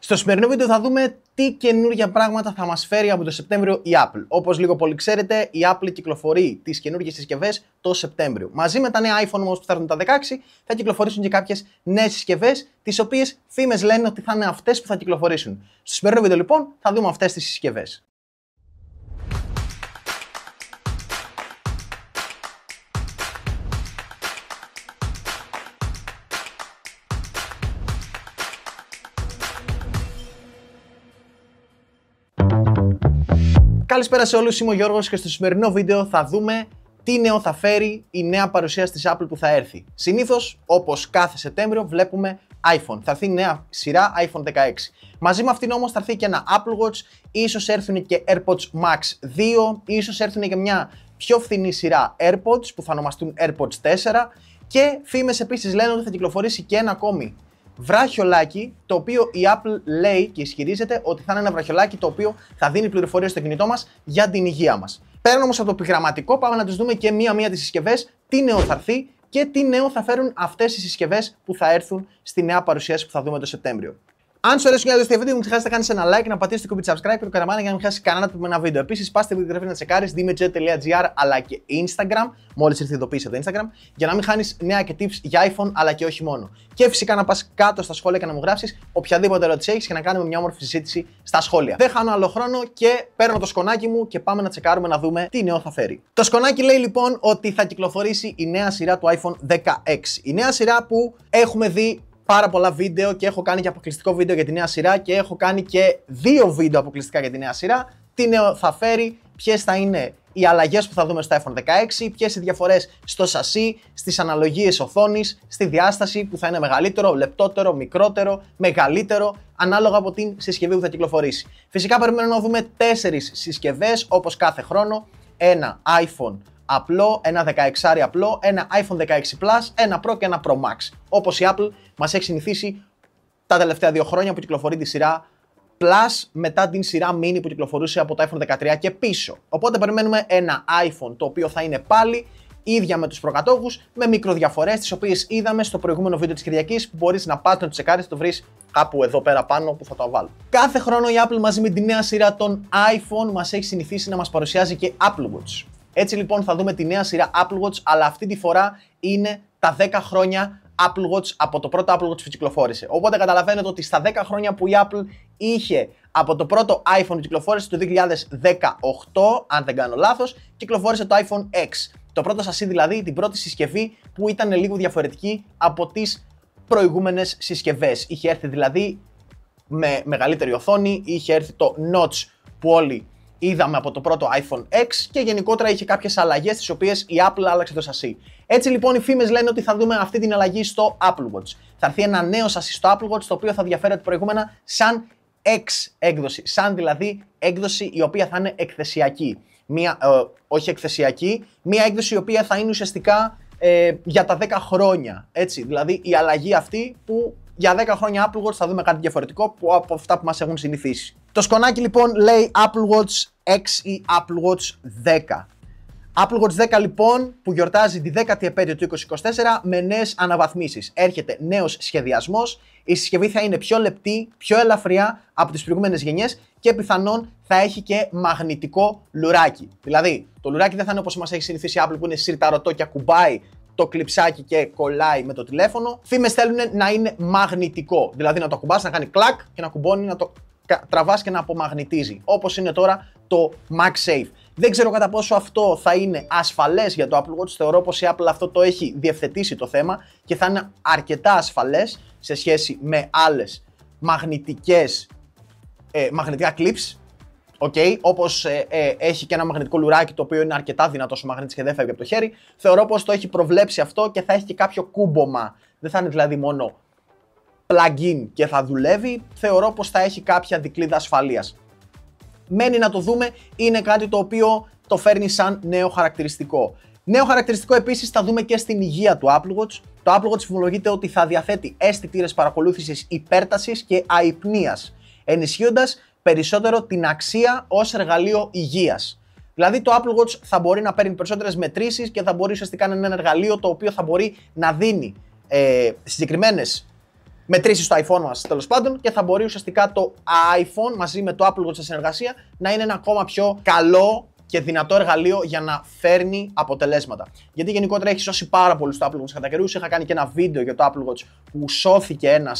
Στο σημερινό βίντεο θα δούμε τι καινούργια πράγματα θα μας φέρει από το Σεπτέμβριο η Apple. Όπως λίγο πολύ ξέρετε, η Apple κυκλοφορεί τις καινούργιες συσκευές το Σεπτέμβριο. Μαζί με τα νέα iPhone όμως που θα έρθουν τα 16, θα κυκλοφορήσουν και κάποιες νέες συσκευές, τις οποίες φήμες λένε ότι θα είναι αυτές που θα κυκλοφορήσουν. Στο σημερινό βίντεο λοιπόν θα δούμε αυτές τις συσκευές. Καλησπέρα σε όλους, είμαι ο Γιώργος και στο σημερινό βίντεο θα δούμε τι νέο θα φέρει η νέα παρουσίαση της Apple που θα έρθει. Συνήθως, όπως κάθε Σεπτέμβριο, βλέπουμε iPhone. Θα έρθει νέα σειρά iPhone 16. Μαζί με αυτήν όμως θα έρθει και ένα Apple Watch, ίσως έρθουν και AirPods Max 2, ίσως έρθουν και μια πιο φθηνή σειρά AirPods που θα ονομαστούν AirPods 4 και φήμες επίσης λένε ότι θα κυκλοφορήσει και ένα ακόμη βράχιολάκι το οποίο η Apple λέει και ισχυρίζεται ότι θα είναι ένα βραχιολάκι το οποίο θα δίνει πληροφορίες στο κινητό μας για την υγεία μας. Πέραν όμως από το επιγραμματικό, πάμε να τι δούμε και μία-μία τις συσκευές, τι νέο θα έρθει και τι νέο θα φέρουν αυτές οι συσκευές που θα έρθουν στη νέα παρουσίαση που θα δούμε το Σεπτέμβριο. Αν σου αρέσει να δει το βίντεο, μην ξεχάσετε να κάνεις ένα like, να πατήσει το κουμπί subscribe και το καραμάνι για να μην χάσεις κανένα από ένα βίντεο. Επίσης, πάστε στην περιγραφή να τσεκάρεις dmg.gr αλλά και Instagram, μόλις ήρθε η ειδοποίηση από το Instagram, για να μην χάνεις νέα και tips για iPhone αλλά και όχι μόνο. Και φυσικά να πας κάτω στα σχόλια και να μου γράψεις οποιαδήποτε ερώτηση έχεις και να κάνουμε μια όμορφη συζήτηση στα σχόλια. Δεν χάνω άλλο χρόνο και παίρνω το σκονάκι μου και πάμε να τσεκάρουμε να δούμε τι νέο θα φέρει. Το σκονάκι λέει λοιπόν ότι θα κυκλοφορήσει η νέα σειρά του iPhone 16. Η νέα σειρά που έχουμε δει πάρα πολλά βίντεο και έχω κάνει και αποκλειστικό βίντεο για τη νέα σειρά και έχω κάνει και δύο βίντεο αποκλειστικά για τη νέα σειρά. Τι νέο θα φέρει, ποιες θα είναι οι αλλαγές που θα δούμε στο iPhone 16, ποιες οι διαφορές στο σασί, στις αναλογίες οθόνης, στη διάσταση που θα είναι μεγαλύτερο, λεπτότερο, μικρότερο, μεγαλύτερο, ανάλογα από την συσκευή που θα κυκλοφορήσει. Φυσικά περιμένουμε να δούμε τέσσερις συσκευές όπως κάθε χρόνο. Ένα iPhone απλό, ένα 16 απλό, ένα iPhone 16 Plus, ένα Pro και ένα Pro Max. Όπως η Apple μας έχει συνηθίσει τα τελευταία δύο χρόνια που κυκλοφορεί τη σειρά Plus μετά την σειρά Mini που κυκλοφορούσε από το iPhone 13 και πίσω. Οπότε περιμένουμε ένα iPhone το οποίο θα είναι πάλι ίδια με τους προκατόχους με μικροδιαφορές τις οποίες είδαμε στο προηγούμενο βίντεο της Κυριακής που μπορείς να πας να το τσεκάρεις, το βρεις κάπου εδώ πέρα πάνω που θα το βάλω. Κάθε χρόνο η Apple μαζί με τη νέα σειρά των iPhone μας έχει συνηθίσει να μας παρουσιάζει και Apple Watch. Έτσι λοιπόν θα δούμε τη νέα σειρά Apple Watch, αλλά αυτή τη φορά είναι τα 10 χρόνια Apple Watch από το πρώτο Apple Watch που κυκλοφόρησε. Οπότε καταλαβαίνετε ότι στα 10 χρόνια που η Apple είχε από το πρώτο iPhone που κυκλοφόρησε το 2018, αν δεν κάνω λάθος, κυκλοφόρησε το iPhone X. Το πρώτο σασί δηλαδή, την πρώτη συσκευή που ήταν λίγο διαφορετική από τις προηγούμενες συσκευές. Είχε έρθει δηλαδή με μεγαλύτερη οθόνη, είχε έρθει το notch που όλοι είδαμε από το πρώτο iPhone X και γενικότερα είχε κάποιες αλλαγές τις οποίες η Apple άλλαξε το σασί. Έτσι λοιπόν οι φήμες λένε ότι θα δούμε αυτή την αλλαγή στο Apple Watch. Θα έρθει ένα νέο σασί στο Apple Watch το οποίο θα διαφέρει προηγούμενα σαν X έκδοση, σαν δηλαδή έκδοση η οποία θα είναι εκθεσιακή. Μία, ε, όχι εκθεσιακή, μία έκδοση η οποία θα είναι ουσιαστικά ε, για τα 10 χρόνια. Έτσι, δηλαδή η αλλαγή αυτή που για 10 χρόνια Apple Watch θα δούμε κάτι διαφορετικό από αυτά που μας έχουν συνηθίσει. Το σκονάκι λοιπόν λέει Apple Watch 6 ή Apple Watch 10. Apple Watch 10 λοιπόν που γιορτάζει τη 10η επέτειο του 2024 με νέες αναβαθμίσεις. Έρχεται νέος σχεδιασμός, η συσκευή θα είναι πιο λεπτή, πιο ελαφριά από τις προηγούμενες γενιές και πιθανόν θα έχει και μαγνητικό λουράκι. Δηλαδή το λουράκι δεν θα είναι όπως μας έχει συνηθίσει η Apple που είναι σιρταρωτό και ακουμπάει το κλειψάκι και κολλάει με το τηλέφωνο. Φήμες θέλουν να είναι μαγνητικό. Δηλαδή να το ακουμπάς, να κάνει κλακ και να κουμπώνει, να το τραβάς και να απομαγνητίζει. Όπως είναι τώρα το MagSafe. Δεν ξέρω κατά πόσο αυτό θα είναι ασφαλές για το Apple Watch. Θεωρώ πως η Apple αυτό το έχει διευθετήσει το θέμα και θα είναι αρκετά ασφαλές σε σχέση με άλλες μαγνητικές ε, μαγνητικά clips Okay, Όπως ε, ε, έχει και ένα μαγνητικό λουράκι το οποίο είναι αρκετά δυνατό ο μαγνήτης και δεν φεύγει από το χέρι, θεωρώ πως το έχει προβλέψει αυτό και θα έχει και κάποιο κούμπομα. Δεν θα είναι δηλαδή μόνο plug-in και θα δουλεύει, θεωρώ πώ θα έχει κάποια δικλίδα ασφαλείας. Μένει να το δούμε, είναι κάτι το οποίο το φέρνει σαν νέο χαρακτηριστικό. Νέο χαρακτηριστικό επίσης θα δούμε και στην υγεία του Apple Watch. Το Apple Watch φημολογείται ότι θα διαθέτει αισθητήρες παρακολούθησης υπέρτασης και αϊπνίας, ενισχύοντας περισσότερο την αξία ως εργαλείο υγείας. Δηλαδή το Apple Watch θα μπορεί να παίρνει περισσότερες μετρήσεις και θα μπορεί ουσιαστικά να είναι ένα εργαλείο το οποίο θα μπορεί να δίνει ε, συγκεκριμένες μετρήσεις στο iPhone μας τέλος πάντων και θα μπορεί ουσιαστικά το iPhone μαζί με το Apple Watch σε συνεργασία να είναι ένα ακόμα πιο καλό και δυνατό εργαλείο για να φέρνει αποτελέσματα. Γιατί γενικότερα έχεις σώσει πάρα πολλούς το Apple Watch κατά καιρούς. Είχα κάνει και ένα βίντεο για το Apple Watch που σώθηκε ένας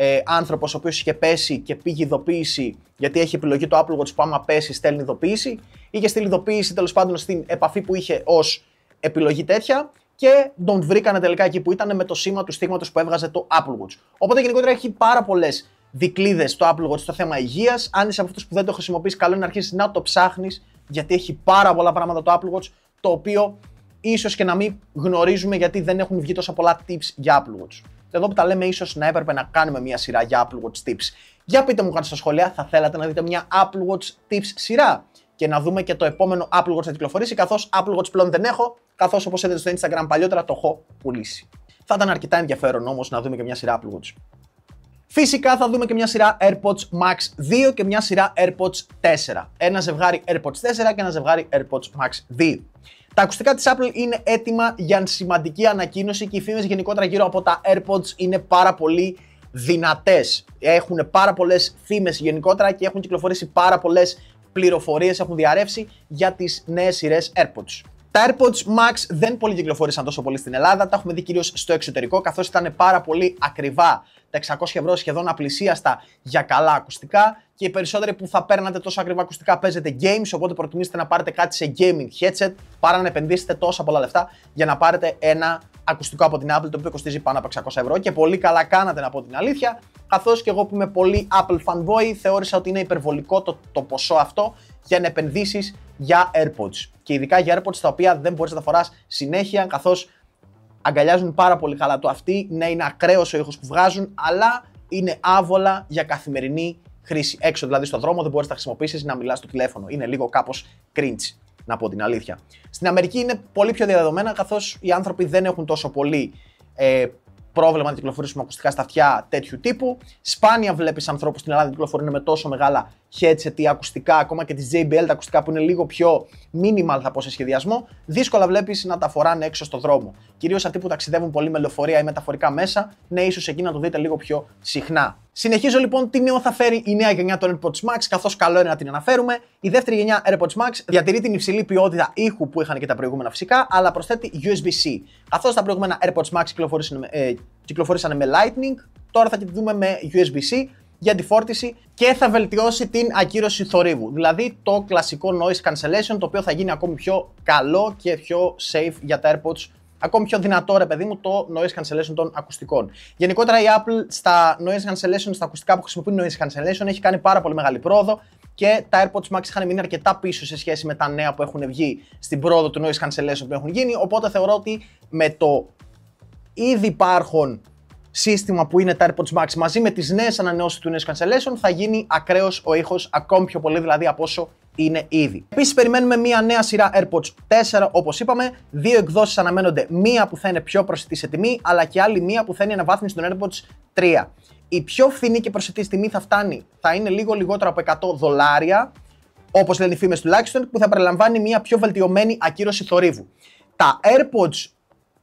ε, άνθρωπος ο οποίος είχε πέσει και πήγε ειδοποίηση, γιατί έχει επιλογή το Apple Watch που άμα πέσει στέλνει ειδοποίηση. Είχε στείλει ειδοποίηση τέλος πάντων στην επαφή που είχε ως επιλογή τέτοια και τον βρήκανε τελικά εκεί που ήταν με το σήμα του στίγματος που έβγαζε το Apple Watch. Οπότε γενικότερα έχει πάρα πολλές δικλείδε το Apple Watch στο θέμα υγείας. Αν είσαι από αυτούς που δεν το χρησιμοποιείς, καλό είναι να αρχίσεις να το ψάχνεις, γιατί έχει πάρα πολλά πράγματα το Apple Watch, το οποίο ίσως και να μην γνωρίζουμε γιατί δεν έχουν βγει τόσα πολλά tips για Apple Watch εδώ που τα λέμε, ίσως να έπρεπε να κάνουμε μια σειρά για Apple Watch Tips. Για πείτε μου κάτω στα σχόλια, θα θέλατε να δείτε μια Apple Watch Tips σειρά και να δούμε και το επόμενο Apple Watch να κυκλοφορήσει. Καθώς Apple Watch πλέον δεν έχω, καθώς όπως είδατε στο Instagram παλιότερα το έχω πουλήσει. Θα ήταν αρκετά ενδιαφέρον όμως να δούμε και μια σειρά Apple Watch. Φυσικά θα δούμε και μια σειρά AirPods Max 2 και μια σειρά AirPods 4. Ένα ζευγάρι AirPods 4 και ένα ζευγάρι AirPods Max 2. Τα ακουστικά της Apple είναι έτοιμα για σημαντική ανακοίνωση και οι φήμες γενικότερα γύρω από τα AirPods είναι πάρα πολύ δυνατές. Έχουν πάρα πολλές φήμες γενικότερα και έχουν κυκλοφορήσει πάρα πολλές πληροφορίες, έχουν διαρρεύσει για τις νέες σειρές AirPods. Τα AirPods Max δεν πολύ κυκλοφόρησαν τόσο πολύ στην Ελλάδα. Τα έχουμε δει κυρίως στο εξωτερικό, καθώς ήταν πάρα πολύ ακριβά τα 600 ευρώ σχεδόν απλησίαστα για καλά ακουστικά και οι περισσότεροι που θα παίρνατε τόσο ακριβά ακουστικά παίζετε games, οπότε προτιμήστε να πάρετε κάτι σε gaming headset παρά να επενδύσετε τόσα πολλά λεφτά για να πάρετε ένα ακουστικό από την Apple το οποίο κοστίζει πάνω από 600 ευρώ και πολύ καλά κάνατε να πω την αλήθεια. Καθώς και εγώ που είμαι πολύ Apple fanboy, θεώρησα ότι είναι υπερβολικό το, το ποσό αυτό για να επενδύσεις για AirPods. Και ειδικά για AirPods τα οποία δεν μπορείς να τα φοράς συνέχεια, καθώς αγκαλιάζουν πάρα πολύ καλά το αυτί. Ναι, είναι ακραίος ο ήχος που βγάζουν, αλλά είναι άβολα για καθημερινή χρήση. Έξω δηλαδή στον δρόμο δεν μπορείς να τα χρησιμοποιήσεις να μιλάς στο τηλέφωνο. Είναι λίγο κάπως cringe, να πω την αλήθεια. Στην Αμερική είναι πολύ πιο διαδεδομένα, καθώς οι άνθρωποι δεν έχουν τόσο πολύ ε, πρόβλημα να κυκλοφορήσουμε ακουστικά στα αυτιά τέτοιου τύπου. Σπάνια βλέπεις ανθρώπους στην Ελλάδα να κυκλοφορούν με τόσο μεγάλα headset ή ακουστικά, ακόμα και τη JBL τα ακουστικά που είναι λίγο πιο minimal θα πω σε σχεδιασμό, δύσκολα βλέπεις να τα φοράνε έξω στο δρόμο. Κυρίως αυτοί που ταξιδεύουν πολύ με λεωφορεία ή μεταφορικά μέσα, ναι, ίσως εκεί να το δείτε λίγο πιο συχνά. Συνεχίζω λοιπόν τι νέο θα φέρει η νέα γενιά των AirPods Max, καθώς καλό είναι να την αναφέρουμε. Η δεύτερη γενιά AirPods Max διατηρεί την υψηλή ποιότητα ήχου που είχαν και τα προηγούμενα φυσικά, αλλά προσθέτει USB-C. Καθώς τα προηγούμενα AirPods Max κυκλοφορήσαν με ε, Lightning, τώρα θα τη δούμε με USB-C για τη φόρτιση και θα βελτιώσει την ακύρωση θορύβου. Δηλαδή το κλασικό noise cancellation το οποίο θα γίνει ακόμη πιο καλό και πιο safe για τα AirPods ακόμη πιο δυνατό ρε παιδί μου το noise cancellation των ακουστικών. Γενικότερα η Apple στα noise cancellation, στα ακουστικά που χρησιμοποιεί noise cancellation έχει κάνει πάρα πολύ μεγάλη πρόοδο και τα AirPods Max είχαν μείνει αρκετά πίσω σε σχέση με τα νέα που έχουν βγει στην πρόοδο του noise cancellation που έχουν γίνει οπότε θεωρώ ότι με το ήδη υπάρχον σύστημα που είναι τα AirPods Max μαζί με τις νέες ανανεώσεις του Noise Cancellation θα γίνει ακραίος ο ήχος ακόμη πιο πολύ δηλαδή από όσο είναι ήδη. Επίσης περιμένουμε μια νέα σειρά AirPods 4 όπως είπαμε, δύο εκδόσεις αναμένονται, μία που θα είναι πιο προσιτή σε τιμή αλλά και άλλη μία που θα είναι αναβάθμιση των AirPods 3. Η πιο φθηνή και προσιτή τιμή θα φτάνει, θα είναι λίγο λιγότερο από 100 δολάρια, όπως λένε οι φήμες τουλάχιστον, που θα περιλαμβάνει μια πιο βελτιωμένη ακύρωση θορύβου. Τα AirPods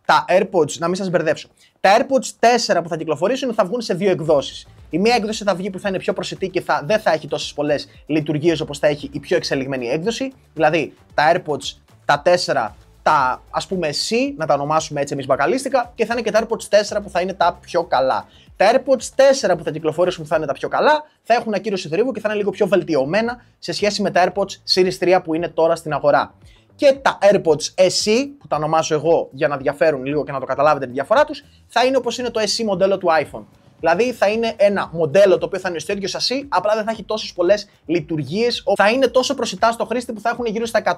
τα AirPods, να μην σας μπερδέψω. Τα AirPods 4 που θα κυκλοφορήσουν θα βγουν σε δύο εκδόσεις. Η μία έκδοση θα βγει που θα είναι πιο προσιτή και θα, δεν θα έχει τόσες πολλές λειτουργίες όπως θα έχει η πιο εξελιγμένη έκδοση. Δηλαδή τα AirPods, τα 4 τα ας πούμε C, να τα ονομάσουμε έτσι εμείς μπακαλίστικα, και θα είναι και τα AirPods 4 που θα είναι τα πιο καλά. Τα AirPods 4 που θα κυκλοφορήσουν που θα είναι τα πιο καλά θα έχουν ακύρωση θρύβου και θα είναι λίγο πιο βελτιωμένα σε σχέση με τα AirPods Series 3 που είναι τώρα στην αγορά και τα AirPods SE, που τα ονομάζω εγώ για να διαφέρουν λίγο και να το καταλάβετε τη διαφορά τους, θα είναι όπως είναι το SE μοντέλο του iPhone. Δηλαδή θα είναι ένα μοντέλο το οποίο θα είναι στο ίδιο σασί, απλά δεν θα έχει τόσες πολλές λειτουργίες, θα είναι τόσο προσιτά στο χρήστη που θα έχουν γύρω στα 100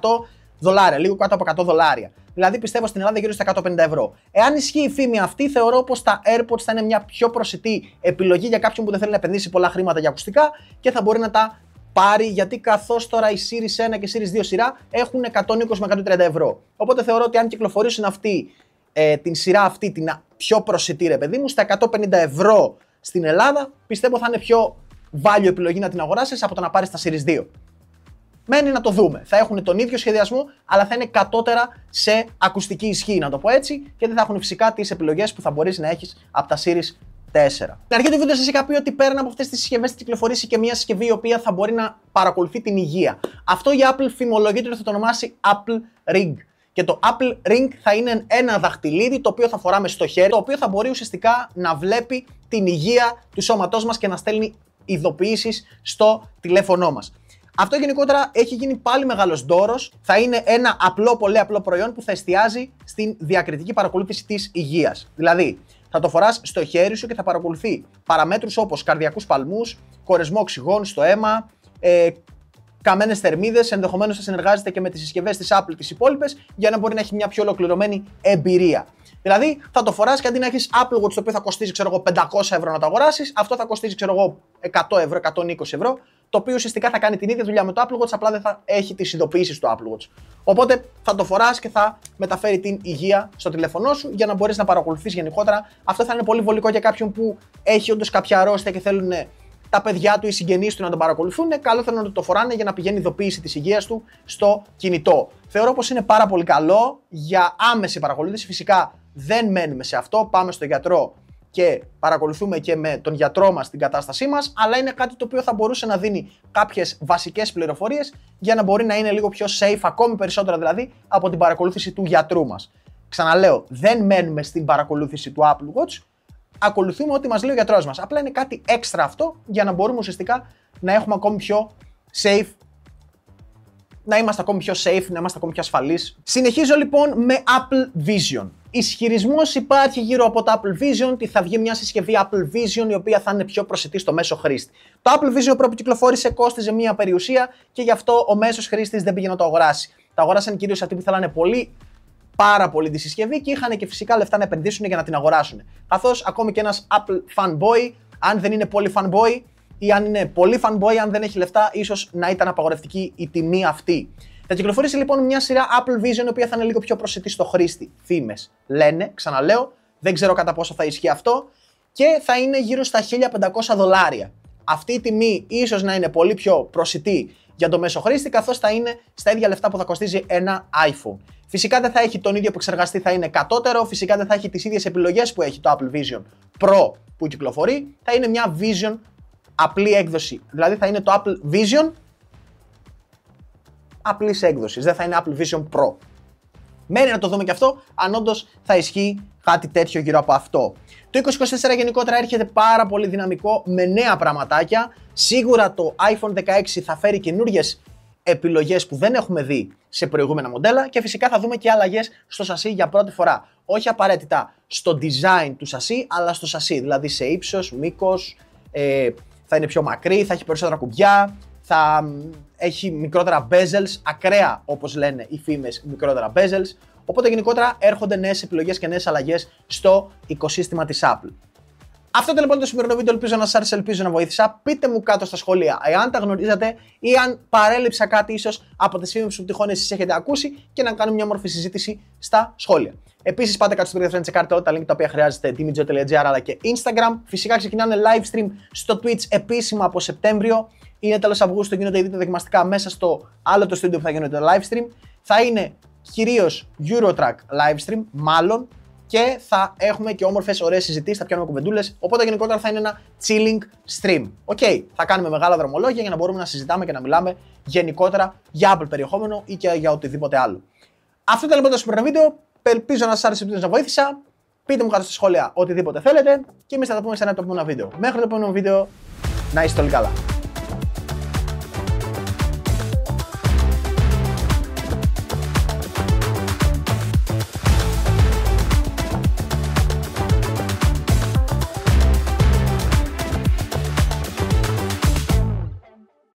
δολάρια, λίγο κάτω από 100 δολάρια. Δηλαδή πιστεύω στην Ελλάδα γύρω στα 150 ευρώ. Εάν ισχύει η φήμη αυτή, θεωρώ πως τα AirPods θα είναι μια πιο προσιτή επιλογή για κάποιον που δεν θέλει να επενδύσει πολλά χρήματα για ακουστικά και θα μπορεί να τα πάρει, γιατί καθώς τώρα η Series 1 και Series 2 σειρά έχουν 120 με 130 ευρώ. Οπότε θεωρώ ότι αν κυκλοφορήσουν αυτή, ε, την σειρά αυτή, την πιο προσιτή ρε παιδί μου, στα 150 ευρώ στην Ελλάδα, πιστεύω θα είναι πιο βάλιο επιλογή να την αγοράσεις από το να πάρεις τα Series 2. Μένει να το δούμε. Θα έχουν τον ίδιο σχεδιασμό, αλλά θα είναι κατώτερα σε ακουστική ισχύ, να το πω έτσι, και δεν θα έχουν φυσικά τις επιλογές που θα μπορείς να έχεις από τα Series στην αρχή του βίντεο σα είχα πει ότι πέραν από αυτές τις συσκευές θα κυκλοφορήσει και μια συσκευή η οποία θα μπορεί να παρακολουθεί την υγεία. Αυτό η Apple φημολογείται ότι θα το ονομάσει Apple Ring. Και το Apple Ring θα είναι ένα δαχτυλίδι το οποίο θα φοράμε στο χέρι, το οποίο θα μπορεί ουσιαστικά να βλέπει την υγεία του σώματός μας και να στέλνει ειδοποιήσεις στο τηλέφωνό μας. Αυτό γενικότερα έχει γίνει πάλι μεγάλος δώρο. Θα είναι ένα απλό, πολύ απλό προϊόν που θα εστιάζει στην διακριτική παρακολούθηση της υγείας. Δηλαδή, θα το φοράς στο χέρι σου και θα παρακολουθεί παραμέτρους όπως καρδιακούς παλμούς, κορεσμό οξυγόνου στο αίμα, ε, καμένες θερμίδες. Ενδεχομένως θα συνεργάζεται και με τις συσκευές της Apple τις υπόλοιπες για να μπορεί να έχει μια πιο ολοκληρωμένη εμπειρία. Δηλαδή θα το φοράς και αντί να έχεις Apple Watch το οποίο θα κοστίζει ξέρω 500 ευρώ να το αγοράσεις, αυτό θα κοστίζει ξέρω 100 ευρώ, 120 ευρώ το οποίο ουσιαστικά θα κάνει την ίδια δουλειά με το Apple Watch, απλά δεν θα έχει τις ειδοποιήσεις του Apple Watch. Οπότε θα το φοράς και θα μεταφέρει την υγεία στο τηλέφωνό σου για να μπορεί να παρακολουθείς γενικότερα. Αυτό θα είναι πολύ βολικό για κάποιον που έχει όντως κάποια αρρώστια και θέλουν ε, τα παιδιά του ή συγγενείς του να τον παρακολουθούν. Καλό θα να το φοράνε για να πηγαίνει ειδοποίηση της υγείας του στο κινητό. Θεωρώ πως είναι πάρα πολύ καλό για άμεση παρακολούθηση. Φυσικά δεν μένουμε σε αυτό. Πάμε στο γιατρό και παρακολουθούμε και με τον γιατρό μας την κατάστασή μας, αλλά είναι κάτι το οποίο θα μπορούσε να δίνει κάποιες βασικές πληροφορίες για να μπορεί να είναι λίγο πιο safe, ακόμη περισσότερα δηλαδή, από την παρακολούθηση του γιατρού μας. Ξαναλέω, δεν μένουμε στην παρακολούθηση του Apple Watch, ακολουθούμε ό,τι μας λέει ο γιατρός μας. Απλά είναι κάτι έξτρα αυτό για να μπορούμε ουσιαστικά να έχουμε ακόμη πιο safe να είμαστε ακόμη πιο safe, να είμαστε ακόμη πιο ασφαλείς. Συνεχίζω λοιπόν με Apple Vision. Ισχυρισμός υπάρχει γύρω από το Apple Vision ότι θα βγει μια συσκευή Apple Vision η οποία θα είναι πιο προσιτή στο μέσο χρήστη. Το Apple Vision Pro που κυκλοφόρησε κόστιζε μια περιουσία και γι' αυτό ο μέσος χρήστης δεν πήγε να το αγοράσει. Τα αγοράσαν κυρίως αυτοί που θέλανε πολύ, πάρα πολύ τη συσκευή και είχαν και φυσικά λεφτά να επενδύσουν για να την αγοράσουν. Καθώς ακόμη και ένας Apple fanboy, αν δεν είναι πολύ fanboy ή αν είναι πολύ fanboy, αν δεν έχει λεφτά, ίσως να ήταν απαγορευτική η τιμή αυτή. Θα κυκλοφορήσει λοιπόν μια σειρά Apple Vision, η οποία θα είναι λίγο πιο προσιτή στο χρήστη. Φήμε λένε, ξαναλέω, δεν ξέρω κατά πόσο θα ισχύει αυτό και θα είναι γύρω στα 1500 δολάρια. Αυτή η τιμή ίσως να είναι πολύ πιο προσιτή για το μέσο χρήστη, καθώς θα είναι στα ίδια λεφτά που θα κοστίζει ένα iPhone. Φυσικά δεν θα έχει τον ίδιο επεξεργαστή, θα είναι κατώτερο. Φυσικά δεν θα έχει τις ίδιες επιλογές που έχει το Apple Vision Pro που κυκλοφορεί. Θα είναι μια Vision απλή έκδοση. Δηλαδή θα είναι το Apple Vision απλής έκδοσης. Δεν θα είναι Apple Vision Pro. Μένει να το δούμε και αυτό, αν όντως θα ισχύει κάτι τέτοιο γύρω από αυτό. Το 2024 γενικότερα έρχεται πάρα πολύ δυναμικό με νέα πραγματάκια. Σίγουρα το iPhone 16 θα φέρει καινούριε επιλογές που δεν έχουμε δει σε προηγούμενα μοντέλα και φυσικά θα δούμε και αλλαγές στο σασί για πρώτη φορά. Όχι απαραίτητα στο design του σασί, αλλά στο σασί, δηλαδή σε ύψος, μήκος, ε, θα είναι πιο μακρύ, θα έχει περισσότερα κουμπιά, θα έχει μικρότερα bezels, ακραία όπως λένε οι φήμες μικρότερα bezels, οπότε γενικότερα έρχονται νέες επιλογές και νέες αλλαγές στο οικοσύστημα της Apple. Αυτό ήταν λοιπόν το σημερινό βίντεο. Ελπίζω να σας άρεσε, ελπίζω να βοήθησα. Πείτε μου κάτω στα σχόλια εάν τα γνωρίζατε ή αν παρέλειψα κάτι ίσως από τις φήμες που τυχόν εσείς έχετε ακούσει και να κάνουμε μια μορφή συζήτηση στα σχόλια. Επίσης, πάτε κάτω στο Twitter σε Card, όλα τα link τα οποία χρειάζεται dimijo.gr αλλά και Instagram. Φυσικά ξεκινάνε live stream στο Twitch επίσημα από Σεπτέμβριο είναι τέλος Αυγούστου, γίνονται ήδη δοκιμαστικά μέσα στο άλλο το studio που θα γίνονται live stream. Θα είναι κυρίως Eurotrack live stream, μάλλον και θα έχουμε και όμορφες, ωραίες συζητήσεις, θα πιάνουμε κουβεντούλες. Οπότε γενικότερα θα είναι ένα chilling stream. Οκ, okay, θα κάνουμε μεγάλα δρομολόγια για να μπορούμε να συζητάμε και να μιλάμε γενικότερα για Apple περιεχόμενο ή και για οτιδήποτε άλλο. Αυτό ήταν λοιπόν το σημερινό βίντεο. Ελπίζω να σας άρεσε το να βοήθησα. Πείτε μου κάτω στα σχόλια οτιδήποτε θέλετε και εμείς θα τα πούμε σε ένα επόμενο βίντεο. Μέχρι το επόμενο βίντεο, να είστε όλοι καλά.